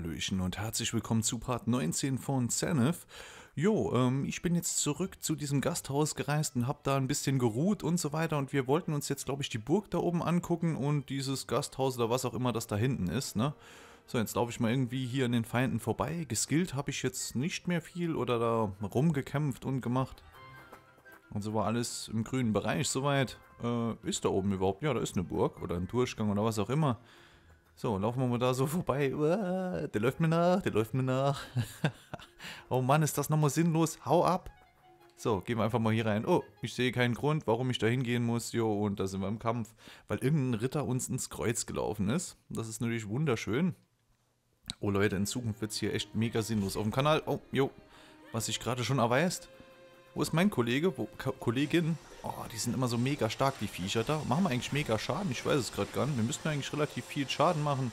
Hallöchen und herzlich willkommen zu Part 19 von Zenith. Jo, ähm, ich bin jetzt zurück zu diesem Gasthaus gereist und hab da ein bisschen geruht und so weiter und wir wollten uns jetzt, glaube ich, die Burg da oben angucken und dieses Gasthaus oder was auch immer das da hinten ist, ne? So, jetzt laufe ich mal irgendwie hier an den Feinden vorbei. Geskillt habe ich jetzt nicht mehr viel oder da rumgekämpft und gemacht. Und so also war alles im grünen Bereich soweit. Äh, ist da oben überhaupt? Ja, da ist eine Burg oder ein Durchgang oder was auch immer. So, laufen wir mal da so vorbei. Äh, der läuft mir nach, der läuft mir nach. oh Mann, ist das nochmal sinnlos. Hau ab. So, gehen wir einfach mal hier rein. Oh, ich sehe keinen Grund, warum ich da hingehen muss. Jo, und da sind wir im Kampf. Weil irgendein Ritter uns ins Kreuz gelaufen ist. Das ist natürlich wunderschön. Oh Leute, in Zukunft wird es hier echt mega sinnlos auf dem Kanal. Oh, jo, was sich gerade schon erweist. Wo ist mein Kollege? Wo, Kollegin? Oh, die sind immer so mega stark, die Viecher da. Machen wir eigentlich mega Schaden? Ich weiß es gerade gar nicht. Wir müssten eigentlich relativ viel Schaden machen.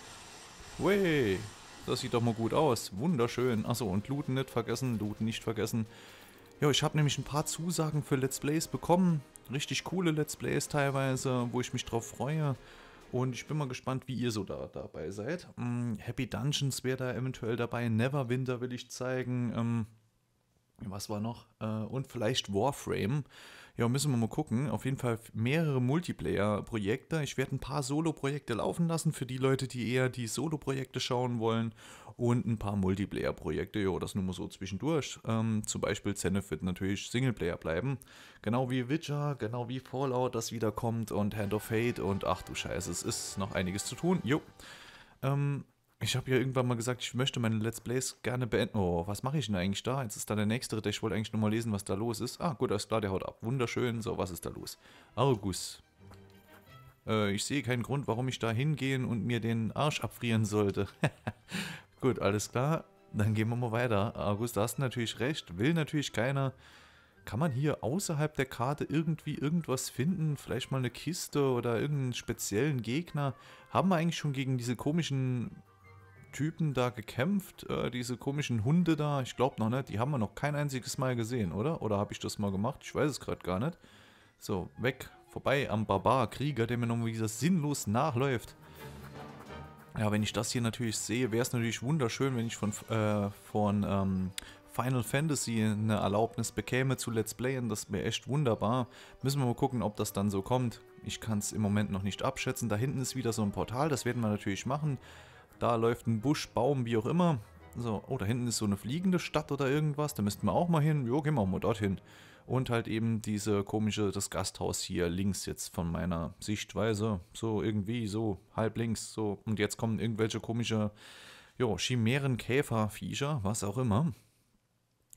Wey, das sieht doch mal gut aus. Wunderschön. Achso, und Looten nicht vergessen. Looten nicht vergessen. Jo, ich habe nämlich ein paar Zusagen für Let's Plays bekommen. Richtig coole Let's Plays teilweise, wo ich mich drauf freue. Und ich bin mal gespannt, wie ihr so da dabei seid. Hm, Happy Dungeons wäre da eventuell dabei. Neverwinter will ich zeigen. Ähm, was war noch? Äh, und vielleicht Warframe. Ja, müssen wir mal gucken. Auf jeden Fall mehrere Multiplayer-Projekte. Ich werde ein paar Solo-Projekte laufen lassen für die Leute, die eher die Solo-Projekte schauen wollen. Und ein paar Multiplayer-Projekte. Ja, das nur mal so zwischendurch. Ähm, zum Beispiel Zenith wird natürlich Singleplayer bleiben. Genau wie Witcher, genau wie Fallout, das wiederkommt. Und Hand of Fate. Und ach du Scheiße, es ist noch einiges zu tun. Jo. Ähm, ich habe ja irgendwann mal gesagt, ich möchte meine Let's Plays gerne beenden. Oh, was mache ich denn eigentlich da? Jetzt ist da der nächste Ritter. Ich wollte eigentlich nur mal lesen, was da los ist. Ah, gut, alles klar, der haut ab. Wunderschön. So, was ist da los? Argus. Äh, ich sehe keinen Grund, warum ich da hingehen und mir den Arsch abfrieren sollte. gut, alles klar. Dann gehen wir mal weiter. Argus, da hast du natürlich recht. Will natürlich keiner. Kann man hier außerhalb der Karte irgendwie irgendwas finden? Vielleicht mal eine Kiste oder irgendeinen speziellen Gegner? Haben wir eigentlich schon gegen diese komischen Typen da gekämpft, äh, diese komischen Hunde da. Ich glaube noch nicht, die haben wir noch kein einziges Mal gesehen, oder? Oder habe ich das mal gemacht? Ich weiß es gerade gar nicht. So, weg, vorbei am Barbar-Krieger, der mir nochmal wieder sinnlos nachläuft. Ja, wenn ich das hier natürlich sehe, wäre es natürlich wunderschön, wenn ich von, äh, von ähm, Final Fantasy eine Erlaubnis bekäme zu Let's Playen. Das wäre echt wunderbar. Müssen wir mal gucken, ob das dann so kommt. Ich kann es im Moment noch nicht abschätzen. Da hinten ist wieder so ein Portal, das werden wir natürlich machen. Da läuft ein Busch, Baum, wie auch immer. So, oh, da hinten ist so eine fliegende Stadt oder irgendwas. Da müssten wir auch mal hin. Jo, gehen wir auch mal dorthin. Und halt eben diese komische, das Gasthaus hier links jetzt von meiner Sichtweise. So irgendwie, so halb links, so. Und jetzt kommen irgendwelche komische, jo, Chimären, Käfer, Viecher, was auch immer.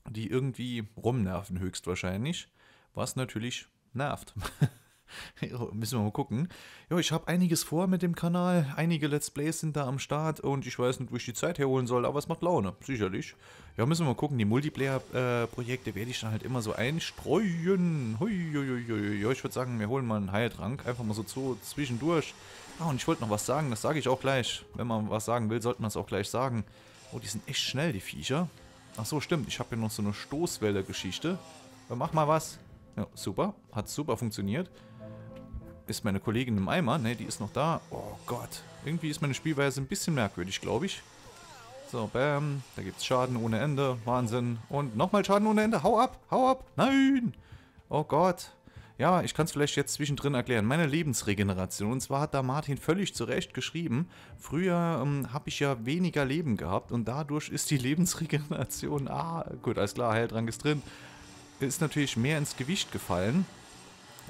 Die irgendwie rumnerven höchstwahrscheinlich. Was natürlich nervt. Müssen wir mal gucken. Ja, ich habe einiges vor mit dem Kanal. Einige Let's Plays sind da am Start und ich weiß nicht, wo ich die Zeit herholen soll, aber es macht Laune, sicherlich. Ja, müssen wir mal gucken. Die Multiplayer-Projekte werde ich dann halt immer so einstreuen. Hui, hui, hui, ich würde sagen, wir holen mal einen Heiltrank. Einfach mal so zu, zwischendurch. Ah, und ich wollte noch was sagen. Das sage ich auch gleich. Wenn man was sagen will, sollte man es auch gleich sagen. Oh, die sind echt schnell, die Viecher. Ach so, stimmt. Ich habe hier noch so eine Stoßwelle-Geschichte. Mach mal was. Ja, super. Hat super funktioniert ist meine Kollegin im Eimer, ne, die ist noch da. Oh Gott, irgendwie ist meine Spielweise ein bisschen merkwürdig, glaube ich. So, bam, da gibt es Schaden ohne Ende, Wahnsinn. Und nochmal Schaden ohne Ende, hau ab, hau ab, nein! Oh Gott. Ja, ich kann es vielleicht jetzt zwischendrin erklären. Meine Lebensregeneration. Und zwar hat da Martin völlig zu Recht geschrieben, früher ähm, habe ich ja weniger Leben gehabt und dadurch ist die Lebensregeneration, ah, gut, alles klar, Heiltrank ist drin, ist natürlich mehr ins Gewicht gefallen.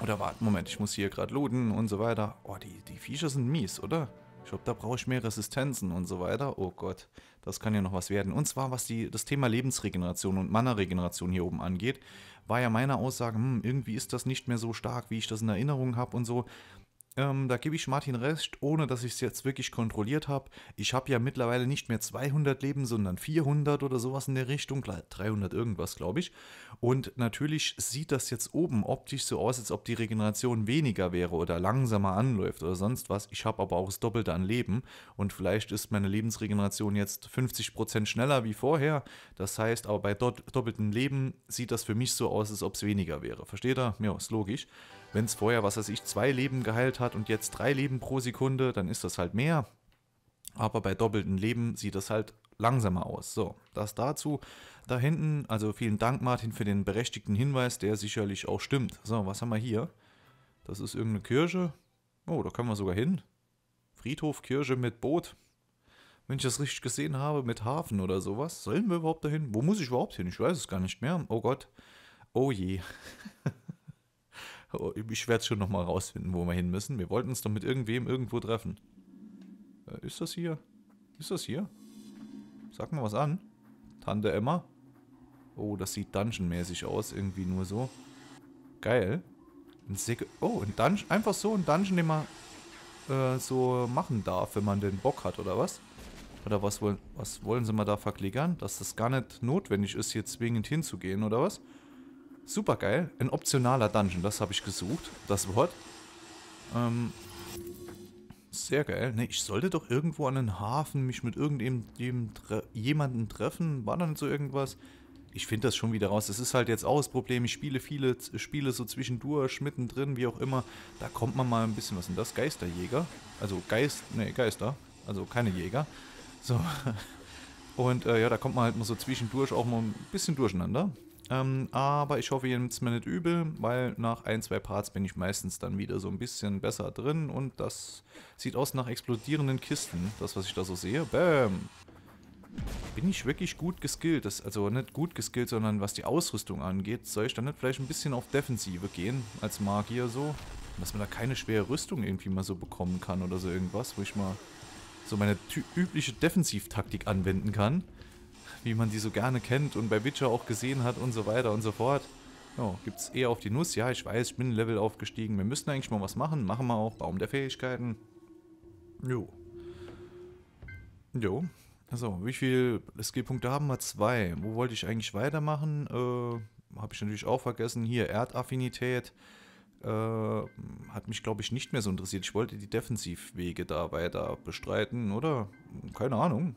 Oder warte, Moment, ich muss hier gerade looten und so weiter. Oh, die, die Viecher sind mies, oder? Ich glaube, da brauche ich mehr Resistenzen und so weiter. Oh Gott, das kann ja noch was werden. Und zwar, was die, das Thema Lebensregeneration und Mana-Regeneration hier oben angeht, war ja meine Aussage, hm, irgendwie ist das nicht mehr so stark, wie ich das in Erinnerung habe und so. Ähm, da gebe ich Martin recht, ohne dass ich es jetzt wirklich kontrolliert habe. Ich habe ja mittlerweile nicht mehr 200 Leben, sondern 400 oder sowas in der Richtung. 300 irgendwas, glaube ich. Und natürlich sieht das jetzt oben optisch so aus, als ob die Regeneration weniger wäre oder langsamer anläuft oder sonst was. Ich habe aber auch das Doppelte an Leben. Und vielleicht ist meine Lebensregeneration jetzt 50% schneller wie vorher. Das heißt, aber bei doppeltem Leben sieht das für mich so aus, als ob es weniger wäre. Versteht ihr? Ja, ist logisch. Wenn es vorher, was weiß ich, zwei Leben geheilt hat und jetzt drei Leben pro Sekunde, dann ist das halt mehr. Aber bei doppelten Leben sieht das halt langsamer aus. So, das dazu. Da hinten, also vielen Dank Martin für den berechtigten Hinweis, der sicherlich auch stimmt. So, was haben wir hier? Das ist irgendeine Kirche. Oh, da können wir sogar hin. Friedhof, Kirche mit Boot. Wenn ich das richtig gesehen habe, mit Hafen oder sowas. Sollen wir überhaupt dahin? Wo muss ich überhaupt hin? Ich weiß es gar nicht mehr. Oh Gott. Oh je. Oh, ich werde es schon nochmal rausfinden, wo wir hin müssen. Wir wollten uns doch mit irgendwem irgendwo treffen. Äh, ist das hier? Ist das hier? Sag mal was an. Tante Emma. Oh, das sieht Dungeon-mäßig aus. Irgendwie nur so. Geil. Ein Sek oh, ein Dungeon. Einfach so ein Dungeon, den man äh, so machen darf, wenn man den Bock hat, oder was? Oder was wollen, was wollen sie mal da verklickern? Dass das gar nicht notwendig ist, hier zwingend hinzugehen, oder was? Super geil. Ein optionaler Dungeon, das habe ich gesucht. Das Wort. Ähm, sehr geil. Ne, ich sollte doch irgendwo an den Hafen mich mit irgendjemandem tre treffen. War da nicht so irgendwas? Ich finde das schon wieder raus. Das ist halt jetzt auch das Problem. Ich spiele viele Spiele so zwischendurch, mittendrin, wie auch immer. Da kommt man mal ein bisschen was in das. Geisterjäger. Also Geist, ne, Geister. Also keine Jäger. So. Und äh, ja, da kommt man halt mal so zwischendurch auch mal ein bisschen durcheinander. Ähm, aber ich hoffe, ihr nehmt es mir nicht übel, weil nach ein, zwei Parts bin ich meistens dann wieder so ein bisschen besser drin und das sieht aus nach explodierenden Kisten, das, was ich da so sehe. Bäm! Bin ich wirklich gut geskillt? Das, also nicht gut geskillt, sondern was die Ausrüstung angeht, soll ich dann nicht vielleicht ein bisschen auf Defensive gehen, als Magier so? Dass man da keine schwere Rüstung irgendwie mal so bekommen kann oder so irgendwas, wo ich mal so meine übliche Defensivtaktik anwenden kann wie man die so gerne kennt und bei Witcher auch gesehen hat und so weiter und so fort. Ja, gibt's eher auf die Nuss. Ja, ich weiß, ich bin ein Level aufgestiegen. Wir müssen eigentlich mal was machen. Machen wir auch. Baum der Fähigkeiten. Jo. Jo. Also, wie viel Skillpunkte haben wir? Zwei. Wo wollte ich eigentlich weitermachen? Äh, habe ich natürlich auch vergessen. Hier, Erdaffinität. Äh, hat mich, glaube ich, nicht mehr so interessiert. Ich wollte die Defensivwege da weiter bestreiten, oder? Keine Ahnung.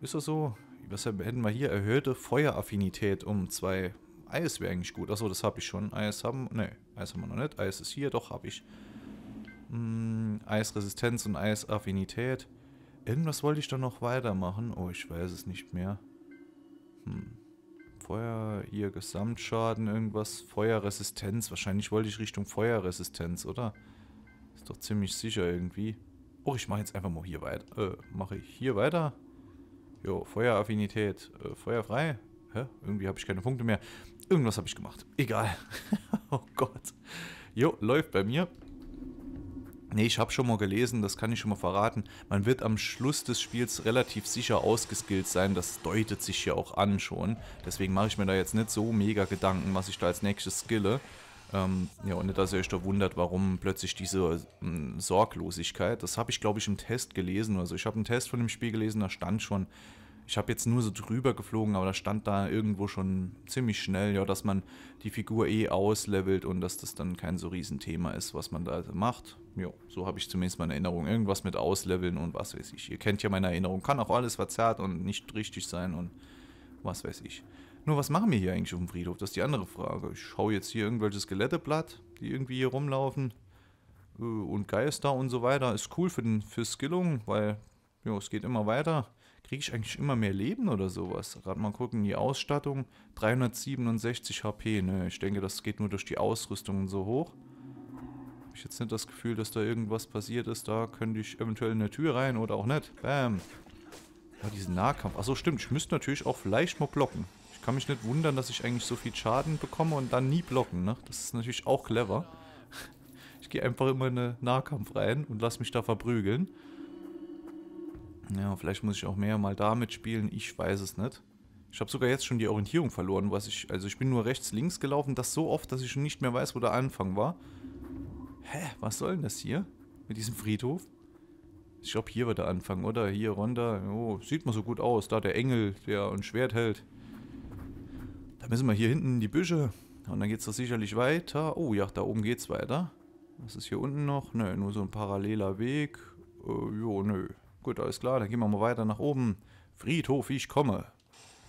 Ist das so? was hätten wir hier? Erhöhte Feueraffinität um zwei. Eis wäre eigentlich gut. Achso, das habe ich schon. Eis haben... Ne, Eis haben wir noch nicht. Eis ist hier. Doch, habe ich. Hm, Eisresistenz und Eisaffinität. Irgendwas wollte ich da noch weitermachen. Oh, ich weiß es nicht mehr. Hm. Feuer, hier Gesamtschaden, irgendwas. Feuerresistenz. Wahrscheinlich wollte ich Richtung Feuerresistenz, oder? Ist doch ziemlich sicher irgendwie. Oh, ich mache jetzt einfach mal hier weiter. Äh, mache ich hier weiter? Jo, Feueraffinität. Äh, Feuer Hä? Irgendwie habe ich keine Punkte mehr. Irgendwas habe ich gemacht. Egal. oh Gott. Jo, läuft bei mir. Nee, ich habe schon mal gelesen, das kann ich schon mal verraten. Man wird am Schluss des Spiels relativ sicher ausgeskillt sein. Das deutet sich ja auch an schon. Deswegen mache ich mir da jetzt nicht so mega Gedanken, was ich da als nächstes skille. Ähm, ja, ohne dass ihr euch da wundert, warum plötzlich diese ähm, Sorglosigkeit. Das habe ich, glaube ich, im Test gelesen. Also ich habe einen Test von dem Spiel gelesen, da stand schon, ich habe jetzt nur so drüber geflogen, aber da stand da irgendwo schon ziemlich schnell, ja, dass man die Figur eh auslevelt und dass das dann kein so Riesenthema ist, was man da also macht. Ja, so habe ich zumindest meine Erinnerung. Irgendwas mit ausleveln und was weiß ich. Ihr kennt ja meine Erinnerung. Kann auch alles verzerrt und nicht richtig sein und was weiß ich. Nur was machen wir hier eigentlich auf dem Friedhof? Das ist die andere Frage. Ich schaue jetzt hier irgendwelche Skeletteblatt, die irgendwie hier rumlaufen. Äh, und Geister und so weiter. Ist cool für, den, für Skillung, weil jo, es geht immer weiter. Kriege ich eigentlich immer mehr Leben oder sowas? Gerade mal gucken, die Ausstattung. 367 HP, ne? Ich denke, das geht nur durch die Ausrüstung so hoch. Habe ich jetzt nicht das Gefühl, dass da irgendwas passiert ist. Da könnte ich eventuell in eine Tür rein oder auch nicht. Bam. Ja, diesen Nahkampf. Achso, stimmt. Ich müsste natürlich auch vielleicht mal blocken kann mich nicht wundern, dass ich eigentlich so viel Schaden bekomme und dann nie blocken. Ne? Das ist natürlich auch clever. Ich gehe einfach immer in den Nahkampf rein und lasse mich da verprügeln. Ja, vielleicht muss ich auch mehr mal damit spielen. Ich weiß es nicht. Ich habe sogar jetzt schon die Orientierung verloren, was ich... Also ich bin nur rechts, links gelaufen. Das so oft, dass ich schon nicht mehr weiß, wo der Anfang war. Hä? Was soll denn das hier? Mit diesem Friedhof? Ich glaube, hier wird der Anfang, oder? Hier, Ronda. Oh, sieht mal so gut aus. Da der Engel, der ein Schwert hält. Da müssen wir hier hinten in die Büsche. Und dann geht es doch sicherlich weiter. Oh ja, da oben geht's weiter. Was ist hier unten noch? Nö, nur so ein paralleler Weg. Äh, jo, nö. Gut, alles klar. Dann gehen wir mal weiter nach oben. Friedhof, ich komme.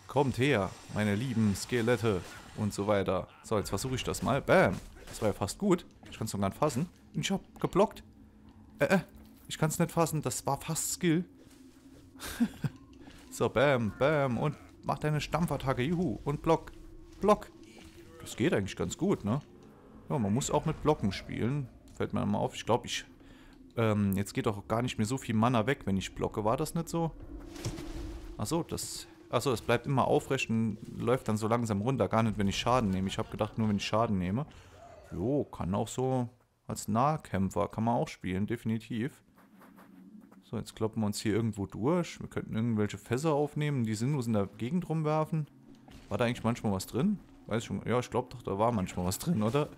Kommt her, meine lieben Skelette. Und so weiter. So, jetzt versuche ich das mal. Bam. Das war ja fast gut. Ich kann es noch gar nicht fassen. Und Ich hab geblockt. Äh, äh. Ich kann es nicht fassen. Das war fast Skill. so, bam, bam. Und mach deine Stampfattacke. Juhu. Und block. Block. Das geht eigentlich ganz gut, ne? Ja, man muss auch mit Blocken spielen. Fällt mir mal auf. Ich glaube, ich... Ähm, jetzt geht auch gar nicht mehr so viel Mana weg, wenn ich blocke. War das nicht so? Achso, das... Achso, es bleibt immer aufrecht und läuft dann so langsam runter. Gar nicht, wenn ich Schaden nehme. Ich habe gedacht, nur wenn ich Schaden nehme. Jo, kann auch so als Nahkämpfer. Kann man auch spielen, definitiv. So, jetzt kloppen wir uns hier irgendwo durch. Wir könnten irgendwelche Fässer aufnehmen, die sinnlos in der Gegend rumwerfen. War da eigentlich manchmal was drin? Weiß ich schon. Ja, ich glaube doch, da war manchmal was drin, oder?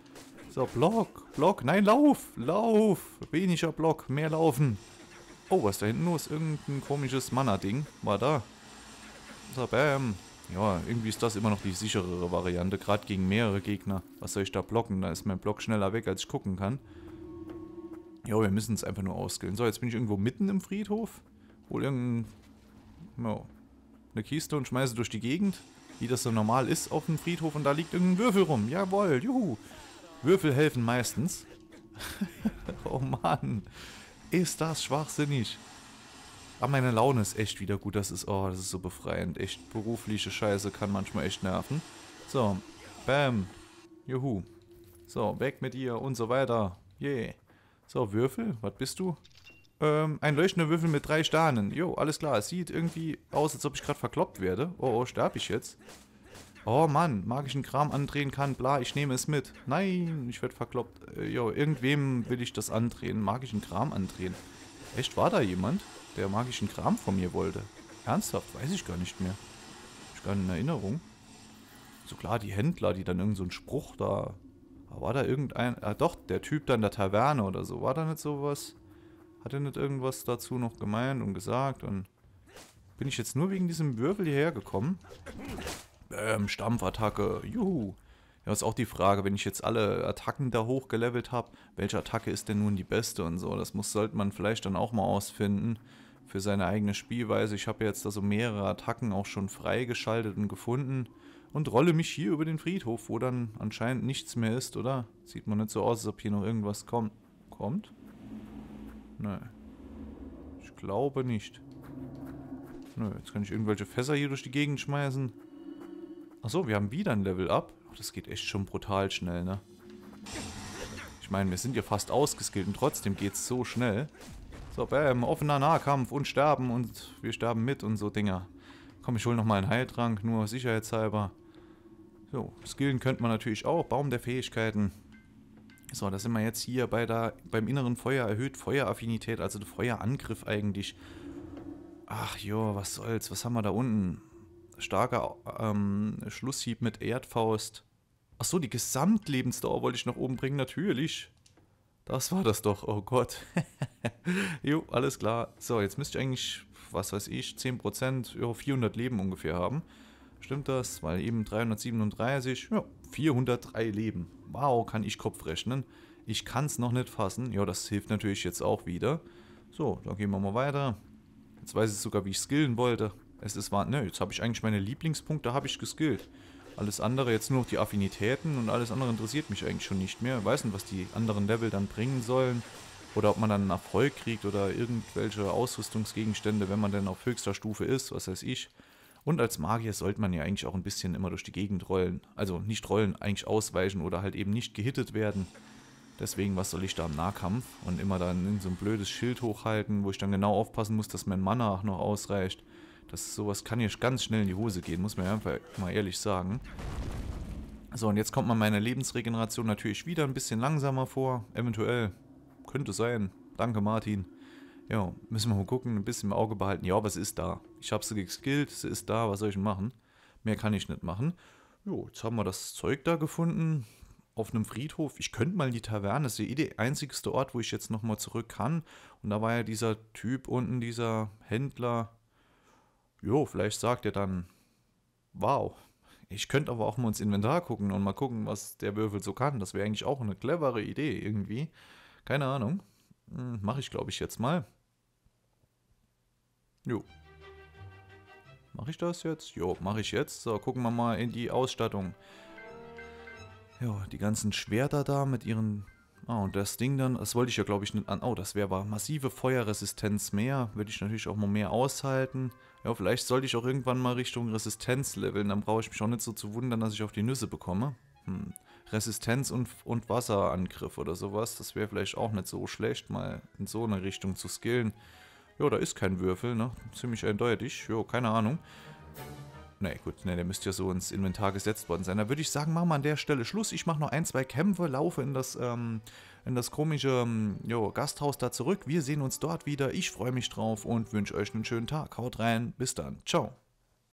So, Block, Block. Nein, lauf, lauf. Weniger Block, mehr laufen. Oh, was da hinten los? Irgendein komisches Mana-Ding war da. So, bam. Ja, irgendwie ist das immer noch die sicherere Variante, gerade gegen mehrere Gegner. Was soll ich da blocken? Da ist mein Block schneller weg, als ich gucken kann. Ja, wir müssen es einfach nur auskillen. So, jetzt bin ich irgendwo mitten im Friedhof. Hol irgendein... Ja, eine Kiste und schmeiße durch die Gegend wie das so normal ist, auf dem Friedhof und da liegt irgendein Würfel rum. Jawohl, juhu. Würfel helfen meistens. oh Mann, ist das schwachsinnig. Aber meine Laune ist echt wieder gut. Das ist, oh, das ist so befreiend. Echt berufliche Scheiße kann manchmal echt nerven. So, bam, juhu. So, weg mit ihr und so weiter. Yeah. So, Würfel, was bist du? ähm, ein leuchtender Würfel mit drei Sternen. Jo, alles klar. Es sieht irgendwie aus, als ob ich gerade verkloppt werde. Oh, oh, sterbe ich jetzt? Oh Mann, magischen Kram andrehen kann, bla, ich nehme es mit. Nein, ich werde verkloppt. Äh, jo, irgendwem will ich das andrehen, magischen Kram andrehen. Echt, war da jemand, der magischen Kram von mir wollte? Ernsthaft, weiß ich gar nicht mehr. Ich gar keine Erinnerung. So klar, die Händler, die dann irgendeinen so Spruch da... War da irgendein... Ah doch, der Typ da in der Taverne oder so. War da nicht sowas? Hat er nicht irgendwas dazu noch gemeint und gesagt? Und bin ich jetzt nur wegen diesem Würfel hierher gekommen? Bäm, Stampfattacke. Juhu. Ja, ist auch die Frage, wenn ich jetzt alle Attacken da hochgelevelt habe, welche Attacke ist denn nun die beste und so. Das muss, sollte man vielleicht dann auch mal ausfinden für seine eigene Spielweise. Ich habe jetzt da so mehrere Attacken auch schon freigeschaltet und gefunden und rolle mich hier über den Friedhof, wo dann anscheinend nichts mehr ist, oder? Sieht man nicht so aus, als ob hier noch irgendwas kommt. Kommt? Nö. Ich glaube nicht. Nö, jetzt kann ich irgendwelche Fässer hier durch die Gegend schmeißen. Achso, wir haben wieder ein Level Up. Ach, das geht echt schon brutal schnell, ne? Ich meine, wir sind ja fast ausgeskillt und trotzdem geht's so schnell. So, bam, offener Nahkampf und sterben und wir sterben mit und so Dinger. Komm, ich hole nochmal einen Heiltrank, nur sicherheitshalber. So, skillen könnte man natürlich auch. Baum der Fähigkeiten. So, da sind wir jetzt hier bei der, beim inneren Feuer erhöht Feueraffinität, also der Feuerangriff eigentlich. Ach jo, was soll's, was haben wir da unten? Starker ähm, Schlusshieb mit Erdfaust. Ach so, die Gesamtlebensdauer wollte ich nach oben bringen, natürlich. Das war das doch, oh Gott. jo, alles klar. So, jetzt müsste ich eigentlich, was weiß ich, 10%, ja, 400 Leben ungefähr haben. Stimmt das? Weil eben 337, ja, 403 Leben. Wow, kann ich Kopf rechnen. Ich kann es noch nicht fassen. Ja, das hilft natürlich jetzt auch wieder. So, dann gehen wir mal weiter. Jetzt weiß ich sogar, wie ich skillen wollte. Es ist wahr. Ne, jetzt habe ich eigentlich meine Lieblingspunkte, habe ich geskillt. Alles andere, jetzt nur noch die Affinitäten und alles andere interessiert mich eigentlich schon nicht mehr. Ich weiß nicht, was die anderen Level dann bringen sollen. Oder ob man dann einen Erfolg kriegt oder irgendwelche Ausrüstungsgegenstände, wenn man denn auf höchster Stufe ist, was weiß ich. Und als Magier sollte man ja eigentlich auch ein bisschen immer durch die Gegend rollen. Also nicht rollen, eigentlich ausweichen oder halt eben nicht gehittet werden. Deswegen, was soll ich da im Nahkampf? Und immer dann in so ein blödes Schild hochhalten, wo ich dann genau aufpassen muss, dass mein Mana auch noch ausreicht. Das sowas kann hier ganz schnell in die Hose gehen, muss man ja einfach mal ehrlich sagen. So, und jetzt kommt man meiner Lebensregeneration natürlich wieder ein bisschen langsamer vor. Eventuell. Könnte sein. Danke, Martin. Ja, müssen wir mal gucken, ein bisschen im Auge behalten. Ja, was ist da? Ich habe sie geskillt, sie ist da, was soll ich denn machen? Mehr kann ich nicht machen. Jo, jetzt haben wir das Zeug da gefunden auf einem Friedhof. Ich könnte mal in die Taverne, das ist eh der einzigste Ort, wo ich jetzt nochmal zurück kann. Und da war ja dieser Typ unten, dieser Händler. Jo, vielleicht sagt er dann, wow. Ich könnte aber auch mal ins Inventar gucken und mal gucken, was der Würfel so kann. Das wäre eigentlich auch eine clevere Idee irgendwie. Keine Ahnung. Hm, Mache ich, glaube ich, jetzt mal. Jo. Mache ich das jetzt? Jo, mache ich jetzt. So, gucken wir mal in die Ausstattung. Jo, die ganzen Schwerter da mit ihren... Ah, und das Ding dann, das wollte ich ja glaube ich nicht an... Oh, das wäre aber massive Feuerresistenz mehr. Würde ich natürlich auch mal mehr aushalten. Ja, vielleicht sollte ich auch irgendwann mal Richtung Resistenz leveln. Dann brauche ich mich auch nicht so zu wundern, dass ich auf die Nüsse bekomme. Hm. Resistenz und, und Wasserangriff oder sowas. Das wäre vielleicht auch nicht so schlecht, mal in so eine Richtung zu skillen. Jo, da ist kein Würfel, ne? Ziemlich eindeutig. Jo, keine Ahnung. Na nee, gut, ne, der müsste ja so ins Inventar gesetzt worden sein. Da würde ich sagen, machen wir an der Stelle Schluss. Ich mache noch ein, zwei Kämpfe, laufe in das, ähm, in das komische ähm, jo, Gasthaus da zurück. Wir sehen uns dort wieder. Ich freue mich drauf und wünsche euch einen schönen Tag. Haut rein, bis dann. Ciao.